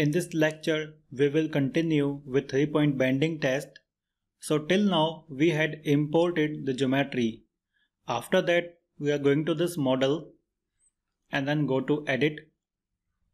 In this lecture, we will continue with 3-point bending test. So till now, we had imported the geometry. After that, we are going to this model and then go to edit.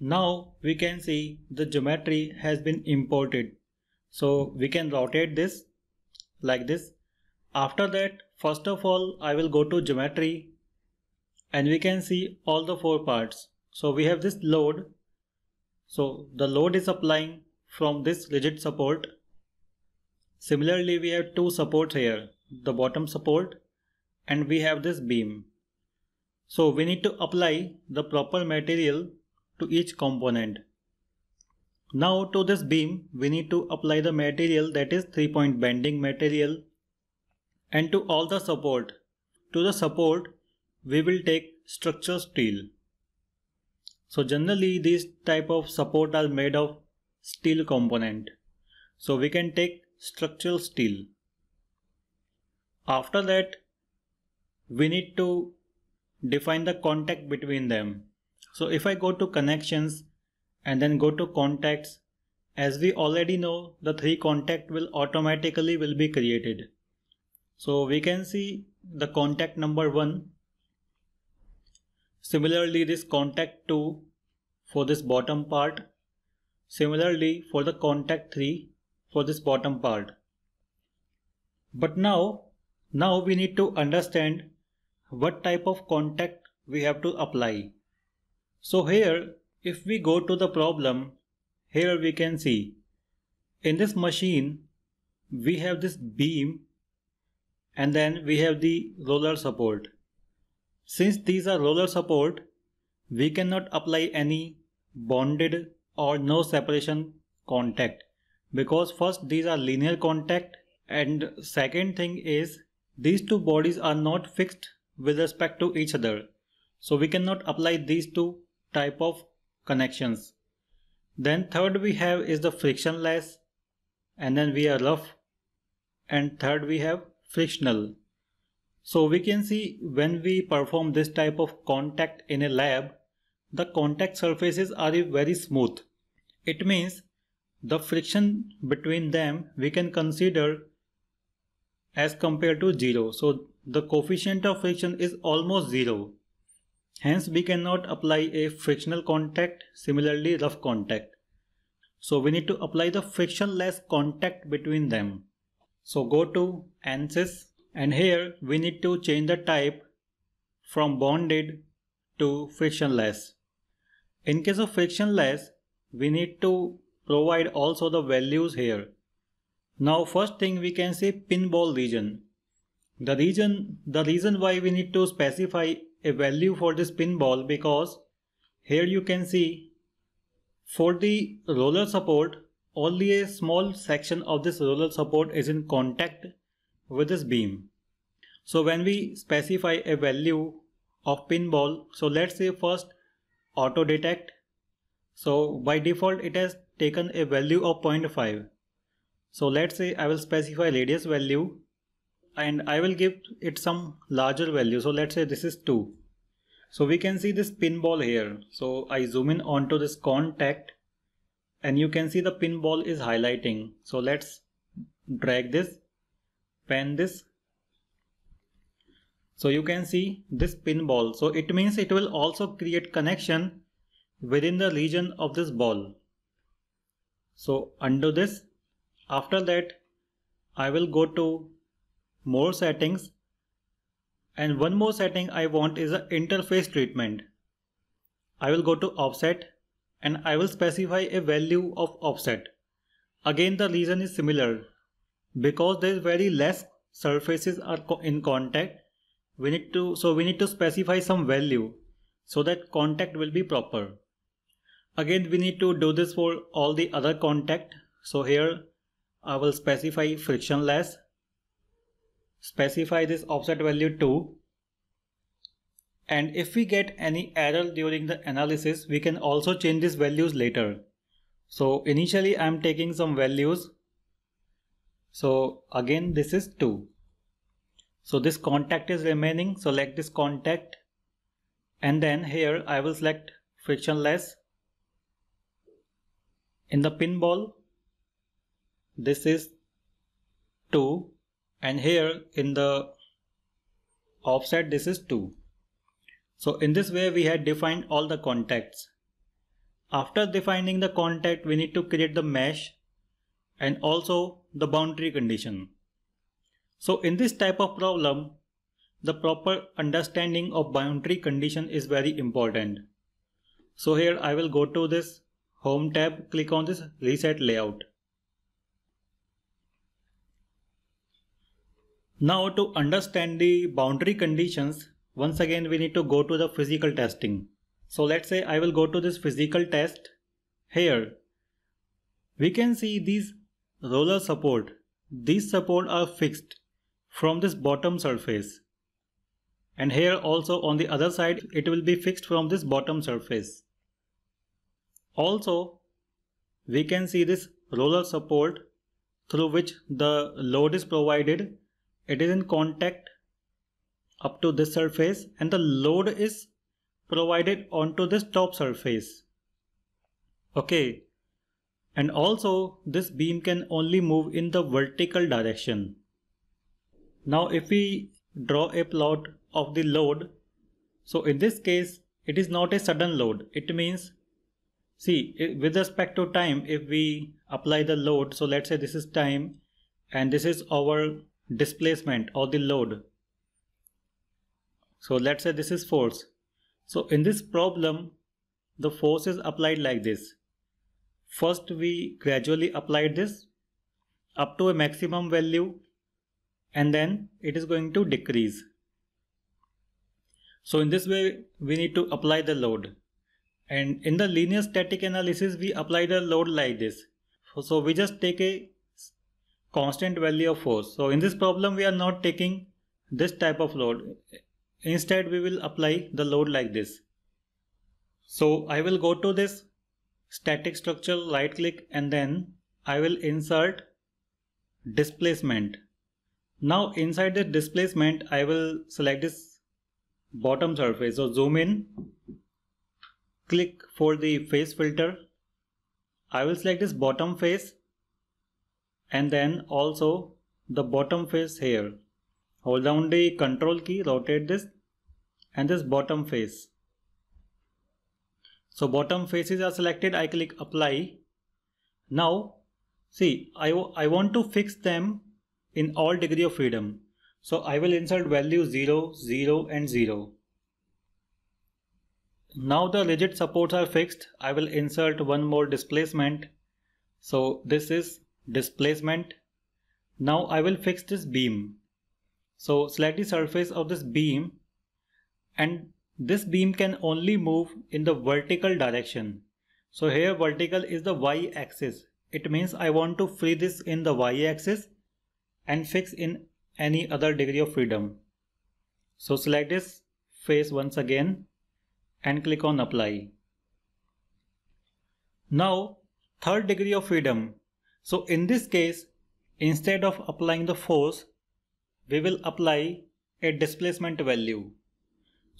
Now we can see the geometry has been imported. So we can rotate this like this. After that, first of all, I will go to geometry and we can see all the four parts. So we have this load so the load is applying from this rigid support. Similarly, we have two supports here, the bottom support and we have this beam. So we need to apply the proper material to each component. Now to this beam, we need to apply the material that is three point bending material and to all the support. To the support, we will take structure steel. So generally these type of support are made of steel component. So we can take structural steel. After that we need to define the contact between them. So if I go to connections and then go to contacts as we already know the three contact will automatically will be created. So we can see the contact number 1 Similarly, this contact 2 for this bottom part. Similarly, for the contact 3 for this bottom part. But now, now we need to understand what type of contact we have to apply. So here, if we go to the problem, here we can see in this machine, we have this beam and then we have the roller support. Since these are roller support, we cannot apply any bonded or no separation contact because first these are linear contact and second thing is these two bodies are not fixed with respect to each other. So we cannot apply these two type of connections. Then third we have is the frictionless and then we are rough and third we have frictional. So we can see when we perform this type of contact in a lab, the contact surfaces are very smooth. It means the friction between them we can consider as compared to 0. So the coefficient of friction is almost 0. Hence we cannot apply a frictional contact, similarly rough contact. So we need to apply the frictionless contact between them. So go to ANSYS and here we need to change the type from bonded to frictionless. In case of frictionless, we need to provide also the values here. Now first thing we can say pinball region. The region, the reason why we need to specify a value for this pinball because here you can see for the roller support only a small section of this roller support is in contact with this beam. So when we specify a value of pinball, so let's say first auto detect. So by default it has taken a value of 0.5. So let's say I will specify radius value and I will give it some larger value. So let's say this is 2. So we can see this pinball here. So I zoom in onto this contact and you can see the pinball is highlighting. So let's drag this pan this so you can see this pinball so it means it will also create connection within the region of this ball so undo this after that I will go to more settings and one more setting I want is the interface treatment. I will go to offset and I will specify a value of offset. Again the reason is similar because there is very less surfaces are co in contact we need to so we need to specify some value so that contact will be proper again we need to do this for all the other contact so here I will specify frictionless specify this offset value to and if we get any error during the analysis we can also change these values later so initially I'm taking some values so again, this is 2. So this contact is remaining. Select this contact. And then here I will select frictionless. In the pinball, this is 2. And here in the offset, this is 2. So in this way, we had defined all the contacts. After defining the contact, we need to create the mesh and also the boundary condition. So in this type of problem, the proper understanding of boundary condition is very important. So here I will go to this home tab, click on this reset layout. Now to understand the boundary conditions, once again we need to go to the physical testing. So let's say I will go to this physical test here. We can see these roller support. These support are fixed from this bottom surface. And here also on the other side, it will be fixed from this bottom surface. Also, we can see this roller support through which the load is provided. It is in contact up to this surface and the load is provided onto this top surface. Okay, and also this beam can only move in the vertical direction. Now if we draw a plot of the load, so in this case it is not a sudden load. It means, see with respect to time if we apply the load, so let's say this is time and this is our displacement or the load. So let's say this is force. So in this problem, the force is applied like this. First, we gradually applied this up to a maximum value and then it is going to decrease. So in this way, we need to apply the load. And in the linear static analysis, we apply the load like this. So we just take a constant value of force. So in this problem, we are not taking this type of load. Instead, we will apply the load like this. So I will go to this static structure right click and then I will insert displacement. Now inside the displacement I will select this bottom surface so zoom in click for the face filter I will select this bottom face and then also the bottom face here hold down the control key rotate this and this bottom face so bottom faces are selected. I click apply. Now see, I, I want to fix them in all degree of freedom. So I will insert value 0, 0 and 0. Now the rigid supports are fixed. I will insert one more displacement. So this is displacement. Now I will fix this beam. So select the surface of this beam and this beam can only move in the vertical direction. So here vertical is the y axis. It means I want to free this in the y axis and fix in any other degree of freedom. So select this face once again and click on apply. Now third degree of freedom. So in this case instead of applying the force we will apply a displacement value.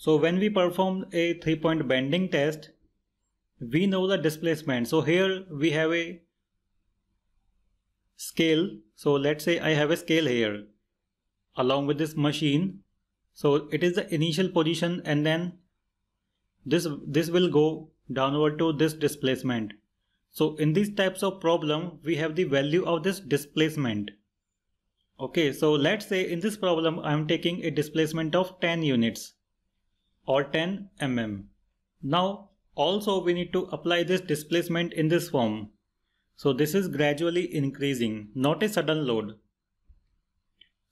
So when we perform a three point bending test, we know the displacement. So here we have a scale. So let's say I have a scale here along with this machine. So it is the initial position and then this, this will go downward to this displacement. So in these types of problem, we have the value of this displacement. Okay, so let's say in this problem, I'm taking a displacement of 10 units or 10 mm. Now also we need to apply this displacement in this form. So this is gradually increasing, not a sudden load.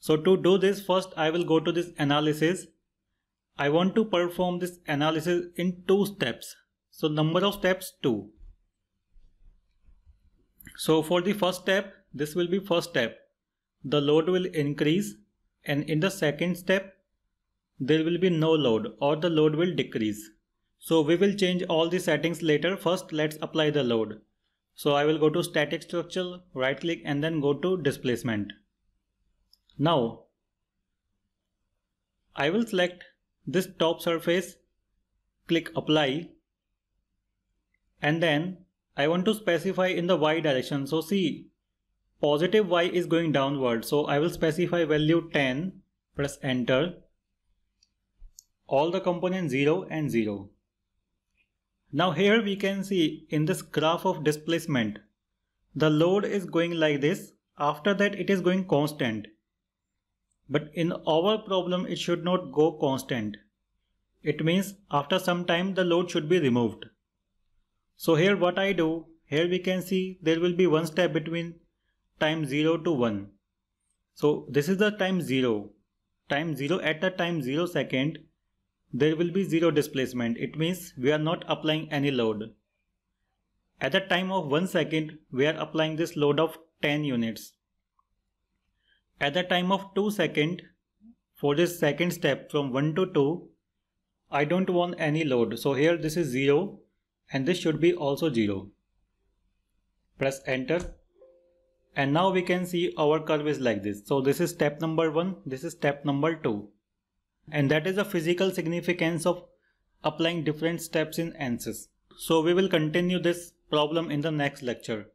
So to do this first I will go to this analysis. I want to perform this analysis in two steps. So number of steps 2. So for the first step, this will be first step. The load will increase and in the second step, there will be no load or the load will decrease. So we will change all the settings later. First, let's apply the load. So I will go to static structure, right click and then go to displacement. Now, I will select this top surface, click apply and then I want to specify in the y direction. So see, positive y is going downward. So I will specify value 10, press enter all the components 0 and 0. Now here we can see in this graph of displacement, the load is going like this. After that it is going constant. But in our problem it should not go constant. It means after some time the load should be removed. So here what I do, here we can see there will be one step between time 0 to 1. So this is the time 0. Time 0 at the time 0 second there will be zero displacement. It means we are not applying any load. At the time of 1 second, we are applying this load of 10 units. At the time of 2 second, for this second step from 1 to 2, I don't want any load. So here this is 0 and this should be also 0. Press enter. And now we can see our curve is like this. So this is step number 1, this is step number 2 and that is the physical significance of applying different steps in ANSYS. So we will continue this problem in the next lecture.